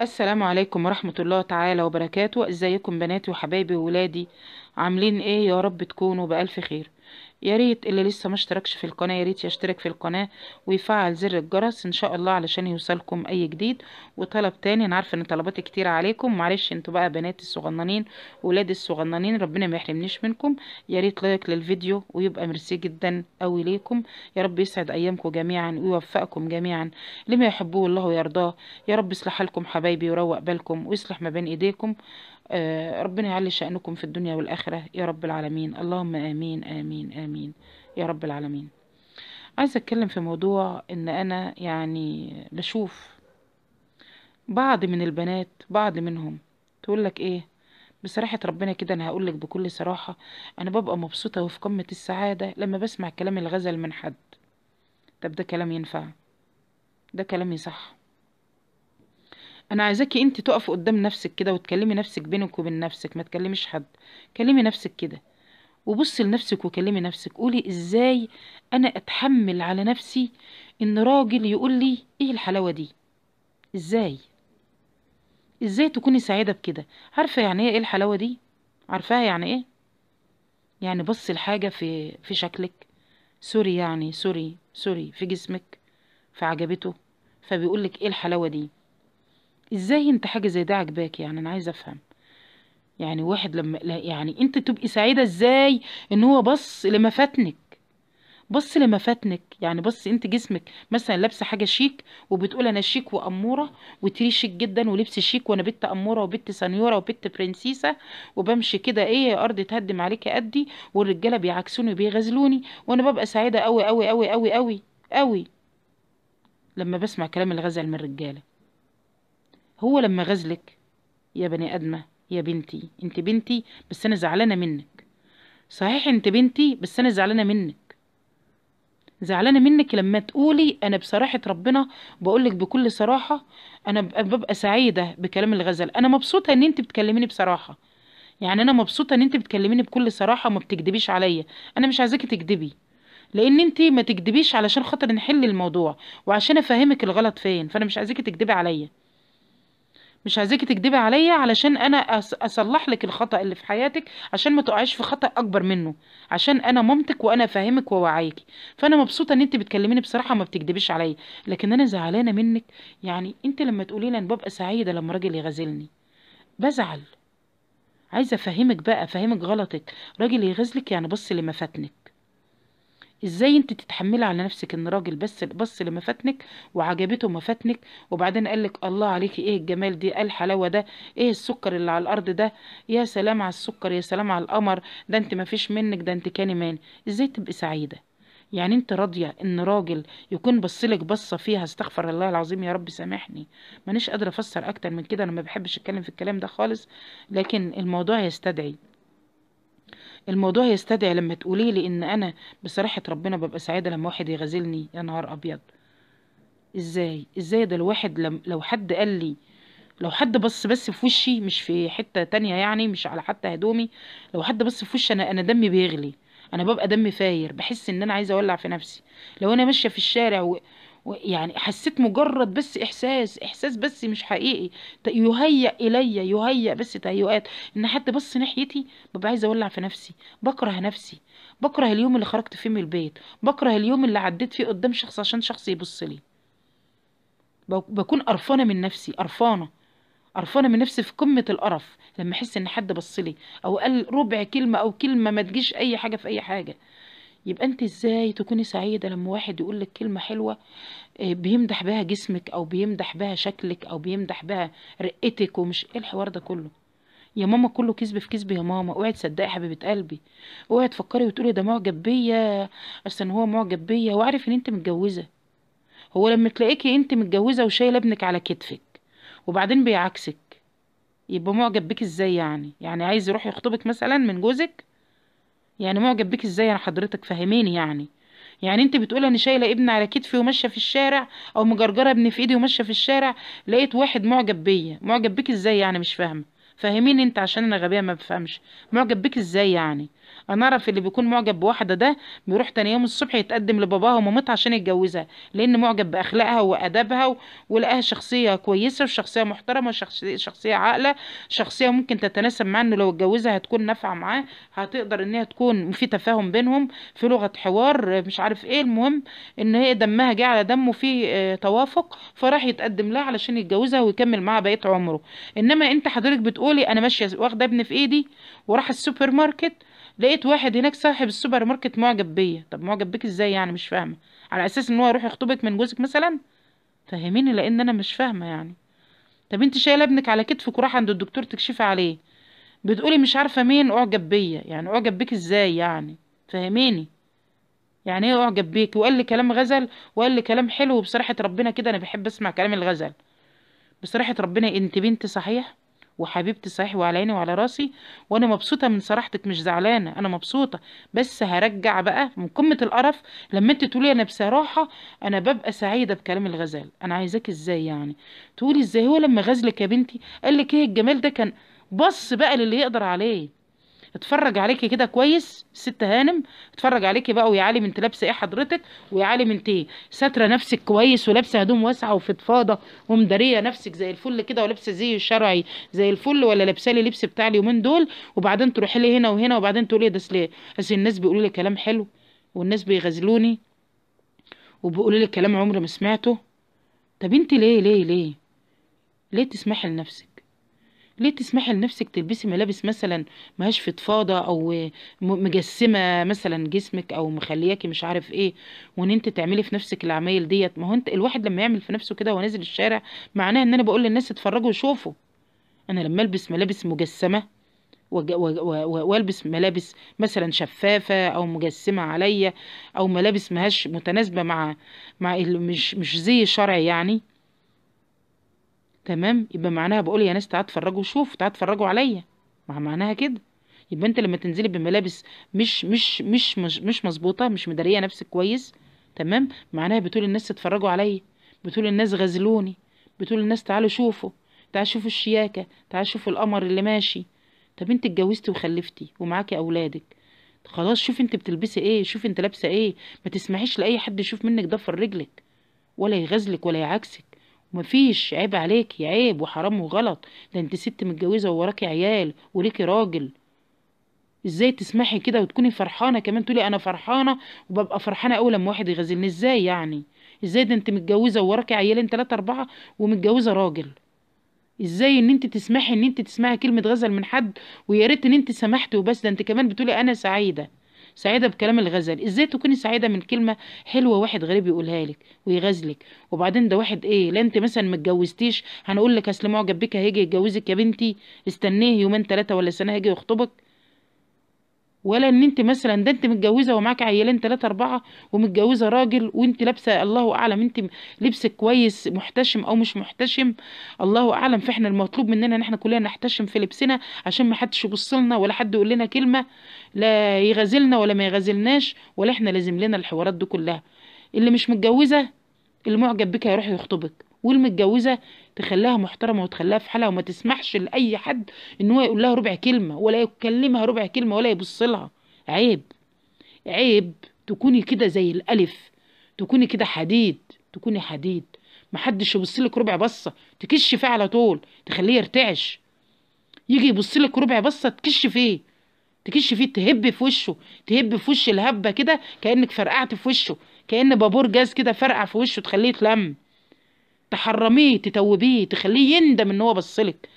السلام عليكم ورحمة الله تعالى وبركاته ازيكم بناتي وحبايبي وولادي عاملين ايه يا رب تكونوا بألف خير يا ريت اللي لسه ما اشتركش في القناة يا ريت يشترك في القناة ويفعل زر الجرس ان شاء الله علشان يوصلكم اي جديد وطلب تاني انا عارفة ان طلباتي كتير عليكم معلش انتوا بقى بنات الصغننين ولاد الصغننين ربنا ما يحرمنيش منكم يا ريت لايك للفيديو ويبقى ميرسي جدا قوي ليكم يا رب يسعد ايامكم جميعا ويوفقكم جميعا لما يحبوه الله ويرضاه يا رب اصلح لكم حبايبي وروق بالكم ويصلح ما بين ايديكم آه، ربنا يعلي شأنكم في الدنيا والآخرة يا رب العالمين اللهم آمين آمين آمين يا رب العالمين عايزة أتكلم في موضوع إن أنا يعني بشوف بعض من البنات بعض منهم تقول لك إيه بصراحة ربنا كده أنا هقول لك بكل صراحة أنا ببقى مبسوطة وفي قمة السعادة لما بسمع كلام الغزل من حد طب ده كلام ينفع ده كلام يصح انا عايزاكي انت تقفي قدام نفسك كده وتكلمي نفسك بينك وبين نفسك ما تكلميش حد كلمي نفسك كده وبصي لنفسك وكلمي نفسك قولي ازاي انا اتحمل على نفسي ان راجل يقول لي ايه الحلاوه دي ازاي ازاي تكوني سعيده بكده عارفه يعني ايه, إيه الحلاوه دي عارفاها يعني ايه يعني بصي الحاجه في في شكلك سوري يعني سوري سوري في جسمك فعجبته فبيقولك ايه الحلاوه دي ازاي انت حاجة زي ده عجباك يعني انا عايزة افهم يعني واحد لما يعني انت تبقي سعيدة ازاي ان هو بص لما فاتنك بص لما فاتنك يعني بص انت جسمك مثلا لابسه حاجه شيك وبتقول انا شيك واموره وتري شيك جدا ولبس شيك وانا بنت اموره وبنت سنيوره وبنت برنسيسه وبمشي كده ايه يا ارض تهدم عليك قدي والرجاله بيعكسوني وبيغزلوني وانا ببقى سعيده قوي قوي قوي قوي قوي قوي لما بسمع كلام الغزل من الرجاله هو لما غزلك يا بني ادمه يا بنتي انت بنتي بس انا زعلانه منك صحيح انت بنتي بس انا زعلانه منك زعلانه منك لما تقولي انا بصراحه ربنا بقولك بكل صراحه انا ببقى سعيده بكلام الغزل انا مبسوطه ان انت بتكلميني بصراحه يعني انا مبسوطه ان انت بتكلميني بكل صراحه وما بتكدبيش عليا انا مش عايزاكي تكدبي لان انت ما تكدبيش علشان خاطر نحل الموضوع وعشان افهمك الغلط فين فانا مش عايزاكي تكدبي عليا مش عايزاكي تكدبي عليا علشان انا اصلح لك الخطأ اللي في حياتك عشان ما تقعيش في خطأ اكبر منه عشان انا مامتك وانا افهمك ووعيك فانا مبسوطه ان انت بتكلميني بصراحه وما بتكدبيش عليا لكن انا زعلانه منك يعني انت لما تقولي لي انا ببقى سعيده لما راجل يغازلني بزعل عايزه افهمك بقى افهمك غلطك راجل يغازلك يعني بص لما فاتنك ازاي انت تتحملي على نفسك ان راجل بس بص لمفاتنك وعجبته مفاتنك وبعدين قال لك الله عليكي ايه الجمال دي ايه الحلاوه ده ايه السكر اللي على الارض ده يا سلام على السكر يا سلام على القمر ده انت مفيش منك ده انت كاني مان ازاي تبقي سعيده يعني انت راضيه ان راجل يكون بص لك بصه فيها استغفر الله العظيم يا رب سامحني مانيش قادره افسر اكتر من كده انا ما بحبش اتكلم في الكلام ده خالص لكن الموضوع يستدعي الموضوع يستدعي لما تقولي لي ان انا بصراحه ربنا ببقى سعيده لما واحد يغازلني يا نهار ابيض ازاي ازاي ده الواحد لم لو حد قال لي لو حد بص بس في وشي مش في حته تانية يعني مش على حتى هدومي لو حد بص في وشي انا انا دمي بيغلي انا ببقى دمي فاير بحس ان انا عايزه اولع في نفسي لو انا ماشيه في الشارع و... يعني حسيت مجرد بس احساس احساس بس مش حقيقي يهيئ الي يهيئ بس تهيؤات ان حد بص ناحيتي ببقى عايزه اولع في نفسي بكره نفسي بكره اليوم اللي خرجت فيه من البيت بكره اليوم اللي عديت فيه قدام شخص عشان شخص يبص لي بكون قرفانه من نفسي قرفانه قرفانه من نفسي في قمه القرف لما احس ان حد بص لي او قال ربع كلمه او كلمه ما تجيش اي حاجه في اي حاجه يبقى انت ازاي تكوني سعيدة لما واحد يقولك كلمة حلوة آه، بيمدح بها جسمك او بيمدح بها شكلك او بيمدح بها رقتك ومش ايه الحوار ده كله يا ماما كله كذب في كذب يا ماما اوعي تصدقي حبيبه قلبي اوعي تفكري وتقولي ده معجب بيا اصل هو معجب بيا وعارف ان انت متجوزه هو لما تلاقيكي انت متجوزه وشايله ابنك على كتفك وبعدين بيعكسك يبقى معجب بيك ازاي يعني يعني عايز يروح يخطبك مثلا من جوزك يعني معجب بيك ازاي انا يعني حضرتك فهميني يعني يعني انت بتقول انا شايله ابني على كتفي وماشيه في الشارع او مجرجره ابني في ايدي وماشيه في الشارع لقيت واحد معجب بيا معجب بيك ازاي يعني مش فاهمه فهميني انت عشان انا غبيه ما بفهمش معجب بيك ازاي يعني انا اعرف اللي بيكون معجب بواحده ده بيروح تاني يوم الصبح يتقدم لباباها ومامتها عشان يتجوزها لان معجب باخلاقها وادابها ولقاها شخصيه كويسه وشخصيه محترمه شخصيه عاقله شخصيه ممكن تتناسب معاه انه لو اتجوزها هتكون نافعه معاه هتقدر ان هي تكون في تفاهم بينهم في لغه حوار مش عارف ايه المهم ان هي دمها جه على دمه في آه، توافق فراح يتقدم لها علشان يتجوزها ويكمل معاها بقيه عمره انما انت حضرتك بتقولي انا ماشيه واخده ابني في ايدي وراح السوبر ماركت لقيت واحد هناك صاحب السوبر ماركت معجب بيا طب معجب بيك ازاي يعني مش فاهمه على اساس ان هو يروح يخطبك من جوزك مثلا فهميني لان انا مش فاهمه يعني طب انت شايله ابنك على كتفك وراح عند الدكتور تكشفي عليه بتقولي مش عارفه مين اعجب بيا يعني اعجب بيك ازاي يعني فهميني يعني ايه اعجب بيك وقال لي كلام غزل وقال لي كلام حلو وبصراحه ربنا كده انا بحب اسمع كلام الغزل بصراحه ربنا انت بنت صحيح وحبيبتي صحيح وعلى عيني وعلى راسي وانا مبسوطه من صراحتك مش زعلانه انا مبسوطه بس هرجع بقى من قمه القرف لما انت تقولي انا بصراحه انا ببقى سعيده بكلام الغزال انا عايزاك ازاي يعني تقولي ازاي هو لما غزلك يا بنتي قال لك ايه الجمال ده كان بص بقى للي يقدر عليه اتفرج عليكي كده كويس الست هانم اتفرج عليكي بقى ويا علي انت لابسه ايه حضرتك ويا علي انت ايه ساتره نفسك كويس ولابسه هدوم واسعه وفضفاضه ومداريه نفسك زي الفل كده ولابسه زي الشرعي زي الفل ولا لابسه لي لبس بتاع اليومين دول وبعدين تروحي لي هنا وهنا وبعدين تقولي ده اصل اصل الناس بيقولوا لي كلام حلو والناس بيغزلوني وبيقولوا لي كلام عمري ما سمعته طب انت ليه ليه ليه ليه تسمحي لنفسك ليه تسمحي لنفسك تلبسي ملابس مثلا مهاش فضفاضه او مجسمه مثلا جسمك او مخلياكي مش عارف ايه وان انت تعملي في نفسك العمايل ديت ما هو انت الواحد لما يعمل في نفسه كده وهو نازل الشارع معناه ان انا بقول للناس اتفرجوا وشوفوا انا لما البس ملابس مجسمه والبس ملابس مثلا شفافه او مجسمه عليا او ملابس مهاش متناسبه مع مع مش مش زي شرعي يعني تمام يبقى معناها بقول يا ناس تعالوا اتفرجوا شوفوا تعالوا اتفرجوا عليا ما معناها كده يبقى انت لما تنزلي بملابس مش مش مش مش, مش مظبوطه مش مداريه نفسك كويس تمام معناها بتقول الناس اتفرجوا عليا بتقول الناس غزلوني بتقول الناس تعالوا شوفوا تعالوا شوفوا الشياكه تعالوا شوفوا القمر اللي ماشي طب انت اتجوزتي وخلفتي ومعاكي اولادك خلاص شوف انت بتلبسي ايه شوف انت لابسه ايه ما تسمحيش لاي حد يشوف منك ضفر رجلك ولا يغزلك ولا يعاكسك مفيش عيب عليك يا عيب وحرام وغلط ده انت ست متجوزه ووراكي عيال وليكي راجل ازاي تسمحي كده وتكوني فرحانه كمان تقولي انا فرحانه وببقى فرحانه قوي لما واحد يغازلني ازاي يعني ازاي ده انت متجوزه ووراكي عيالين تلاتة اربعه ومتجوزه راجل ازاي ان انت تسمحي ان انت تسمعي كلمه غزل من حد ويا ريت ان انت سمحتي وبس ده انت كمان بتقولي انا سعيده سعيدة بكلام الغزل ازاي تكوني سعيدة من كلمة حلوة واحد غريب يقولها لك ويغزلك وبعدين ده واحد ايه لا انت مثلا متجوزتيش هنقول لك اصل معجب بيك هيجي يتجوزك يا بنتي استنيه يومين ثلاثة ولا سنة هيجي يخطبك ولا ان انت مثلا ده انت متجوزه ومعاك عيالين ثلاثه اربعه ومتجوزه راجل وانت لابسه الله اعلم انت لبسك كويس محتشم او مش محتشم الله اعلم فاحنا المطلوب مننا ان احنا كلنا نحتشم في لبسنا عشان ما حدش يبص لنا ولا حد يقول لنا كلمه لا يغازلنا ولا ما يغازلناش ولا احنا لازم لنا الحوارات دي كلها اللي مش متجوزه اللي معجب بك هيروح يخطبك والمتجوزه تخليها محترمه وتخليها في حالها وما تسمحش لاي حد ان هو يقول لها ربع كلمه ولا يكلمها ربع كلمه ولا يبص لها عيب عيب تكوني كده زي الالف تكوني كده حديد تكوني حديد محدش يبص لك ربع بصه تكش فيه على طول تخليه يرتعش يجي يبص لك ربع بصه تكش فيه تكش فيه تهب في وشه تهب في وش الهبه كده كانك فرقعت في وشه كان بابور جاز كده فرقع في وشه تخليه يتلم تحرميه تتوبيه تخليه يندم ان هو بصلك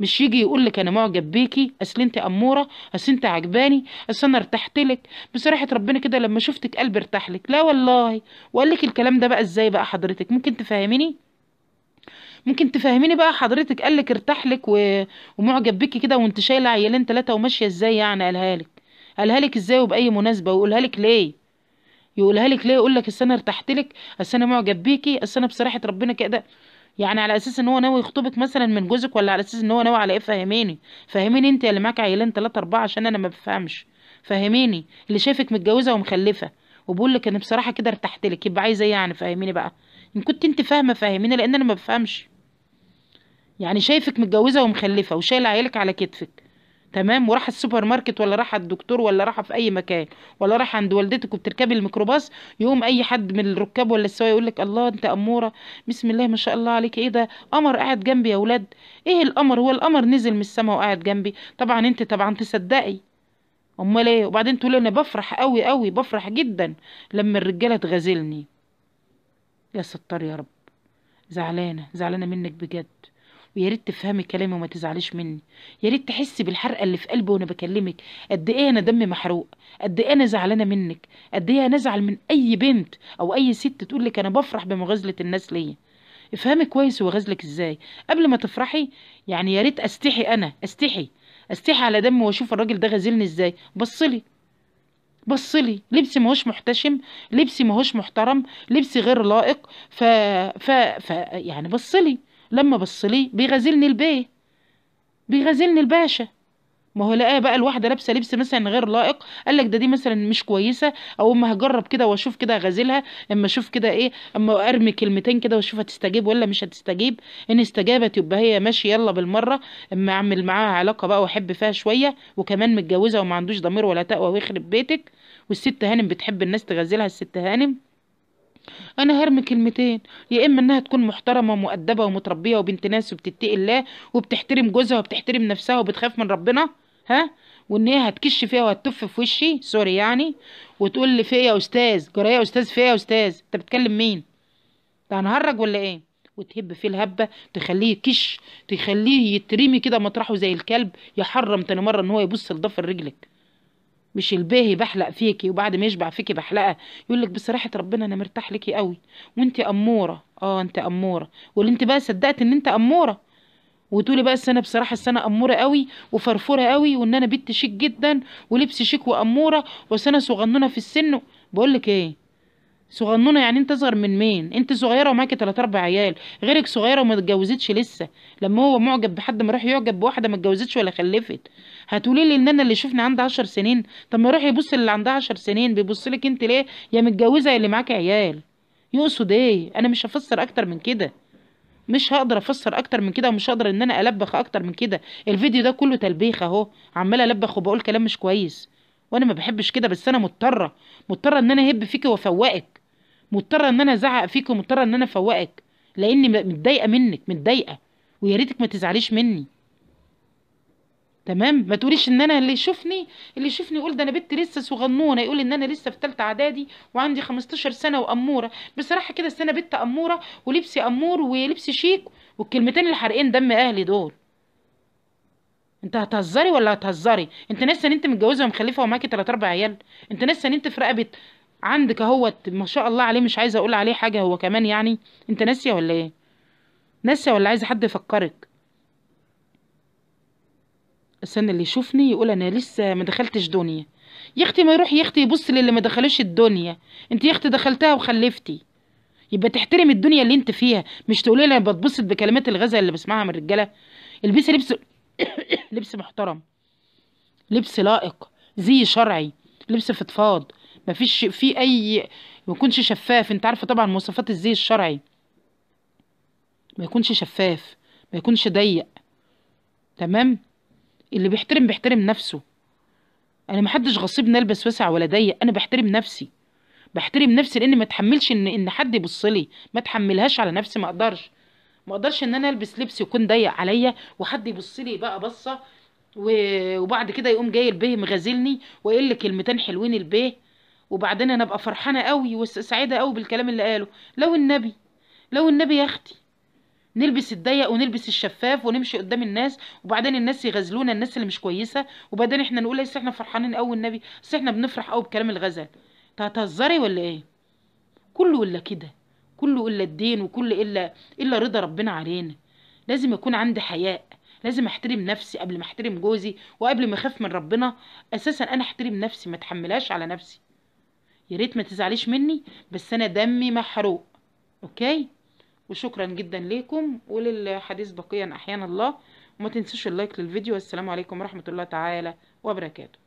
مش يجي يقول لك انا معجب بيكي اصل انت اموره اصل انت عجباني اصل انا ارتحت لك بصراحه ربنا كده لما شفتك قلبي ارتاح لك لا والله وقال لك الكلام ده بقى ازاي بقى حضرتك ممكن تفهميني ممكن تفهميني بقى حضرتك قال لك ارتاح لك و... ومعجب بيكي كده وانت شايله عيالين ثلاثه وماشيه ازاي يعني قالها لك قالها لك ازاي وباي مناسبه وقولها لك ليه يقولها لك ليه يقول لك اصل انا ارتحت لك اصل انا معجب بيكي اصل انا بصراحه ربنا كده يعني على اساس ان هو ناوي يخطبك مثلا من جوزك ولا على اساس ان هو ناوي على ايه فهميني فهميني انت اللي معاك عيلين ثلاثة اربعة عشان انا ما بفهمش فهميني اللي شايفك متجوزه ومخلفه وبقول لك انا بصراحه كده ارتحت لك يبقى عايزه ايه يعني فهميني بقى ان كنت انت فاهمه فهميني لان انا ما بفهمش يعني شايفك متجوزه ومخلفه وشايله عيالك على كتفك تمام وراح السوبر ماركت ولا راح الدكتور ولا راح في اي مكان ولا راح عند والدتك وبتركبي الميكروباص يقوم اي حد من الركاب ولا السواق يقول لك الله انت اموره بسم الله ما شاء الله عليك ايه ده قمر قاعد جنبي يا اولاد ايه القمر هو القمر نزل من السماء وقاعد جنبي طبعا انت طبعا تصدقي امال ايه وبعدين تقول انا بفرح قوي قوي بفرح جدا لما الرجاله تغازلني يا ستار يا رب زعلانه زعلانه منك بجد ويا ريت تفهمي كلامي وما تزعليش مني يا ريت تحسي بالحرقه اللي في قلبي وانا بكلمك قد ايه انا دمي محروق قد ايه انا زعلانه منك قد ايه انا ازعل من اي بنت او اي ست تقول لك انا بفرح بمغازله الناس ليا افهمي كويس واغازلك ازاي قبل ما تفرحي يعني يا ريت استحي انا استحي استحي على دمي واشوف الراجل ده غازلني ازاي بصلي بصلي لبسي ماهوش محتشم لبسي ماهوش محترم لبسي غير لائق ف ف, ف... يعني بصلي لما بص لي بيغازلني البيه بيغازلني الباشا ما هو لقاه بقى الواحده لابسه لبس مثلا غير لائق قال لك ده دي مثلا مش كويسه او اما هجرب كده واشوف كده اغازلها اما اشوف كده ايه اما ارمي كلمتين كده واشوف هتستجيب ولا مش هتستجيب ان استجابت يبقى هي ماشي يلا بالمره اما اعمل معاها علاقه بقى واحب فيها شويه وكمان متجوزه وما عندوش ضمير ولا تقوى ويخرب بيتك والست هانم بتحب الناس تغازلها الست هانم انا هرمي كلمتين يا اما انها تكون محترمه ومؤدبه ومتربيه وبنت ناس وبتتقي الله وبتحترم جوزها وبتحترم نفسها وبتخاف من ربنا ها وان هي هتكش فيها وهتتف في وشي سوري يعني وتقول لي فيا يا استاذ جرايه يا استاذ فيا يا استاذ انت بتكلم مين انت هنهرج ولا ايه وتهب فيه الهبه تخليه يكش تخليه يترمي كده مطرحه زي الكلب يحرم تاني مره ان هو يبص لضفر رجلك مش الباهي بحلق فيكي وبعد ما يشبع فيكي بحلقه يقول لك بصراحه ربنا انا مرتاح ليكي قوي وانت اموره اه انت اموره واللي انت بقى صدقت ان انت اموره وتقولي بقى السنه بصراحه السنه اموره قوي وفرفوره قوي وان انا بنت شيك جدا ولبس شيك واموره وسنه صغنونه في السن بقول لك ايه صغنونه يعني انت اصغر من مين انت صغيره ومعاكي تلات اربع عيال غيرك صغيره وما اتجوزتش لسه لما هو معجب بحد ما يروح يعجب بواحده ما اتجوزتش ولا خلفت هتقولي لي ان انا اللي شفنا عندها عشر سنين طب ما يروح يبص اللي عندها عشر سنين بيبص لك انت ليه يا متجوزه يا اللي معاكي عيال يقصد ايه انا مش هفسر اكتر من كده مش هقدر افسر اكتر من كده ومش هقدر ان انا البخ اكتر من كده الفيديو ده كله تلبيخ اهو عمال البخ وبقول كلام مش كويس وانا ما بحبش كده بس انا مضطره مضطره ان انا اهب فيكي وافوقك مضطره ان انا ازعق فيك ومضطره ان انا افوقك لاني متضايقه منك متضايقه ويا ريتك ما تزعليش مني تمام ما تقوليش ان انا اللي يشوفني اللي يشوفني يقول ده انا بنت لسه صغنونه يقول ان انا لسه في ثالثه اعدادي وعندي 15 سنه واموره بصراحه كده انا بنت اموره ولبسي امور ولبسي شيك والكلمتين اللي حارقين دم اهلي دول انت هتهزري ولا هتهزري انت ناسه ان انت متجوزه ومخلفه ومعاكي 3 4 عيال انت ناسه ان انت في رقبه عندك اهوت ما شاء الله عليه مش عايزه اقول عليه حاجه هو كمان يعني انت ناسيه ولا ايه ناسيه ولا عايزه حد يفكرك استنى اللي يشوفني يقول انا لسه ما دخلتش دنيا يا اختي ما يروح يا اختي يبص للي ما دخلوش الدنيا انت يا اختي دخلتها وخلفتي يبقى تحترم الدنيا اللي انت فيها مش تقولي لي انا بتبسط بكلمات الغزل اللي بسمعها من الرجاله البسي لبس لبس محترم لبس لائق زي شرعي لبس فضفاض مفيش في اي ما يكونش شفاف انت عارفه طبعا مواصفات الزي الشرعي ما يكونش شفاف ما يكونش ضيق تمام اللي بيحترم بيحترم نفسه انا محدش غصبني البس واسع ولا ضيق انا بحترم نفسي بحترم نفسي لان ما اتحملش ان ان حد يبص لي ما اتحملهاش على نفسي ما اقدرش ما اقدرش ان انا البس لبس يكون ضيق عليا وحد يبص لي بقى بصه وبعد كده يقوم جاي البيه مغازلني ويقول لي كلمتين حلوين البيه وبعدين انا ابقى فرحانه قوي وسعيده قوي بالكلام اللي قاله لو النبي لو النبي يا اختي نلبس الضيق ونلبس الشفاف ونمشي قدام الناس وبعدين الناس يغزلونا الناس اللي مش كويسه وبعدين احنا نقول ايه احنا فرحانين قوي النبي بس احنا بنفرح قوي بكلام الغزل هتهزري ولا ايه كله الا كده كله الا الدين وكل الا الا رضا ربنا علينا لازم يكون عندي حياء لازم احترم نفسي قبل ما احترم جوزي وقبل ما اخاف من ربنا اساسا انا احترم نفسي ما اتحملهاش على نفسي يا ريت ما تزعليش مني بس انا دمي محروق اوكي وشكرا جدا ليكم وللحديث بقيا احيان الله وما تنسوش اللايك للفيديو والسلام عليكم ورحمه الله تعالى وبركاته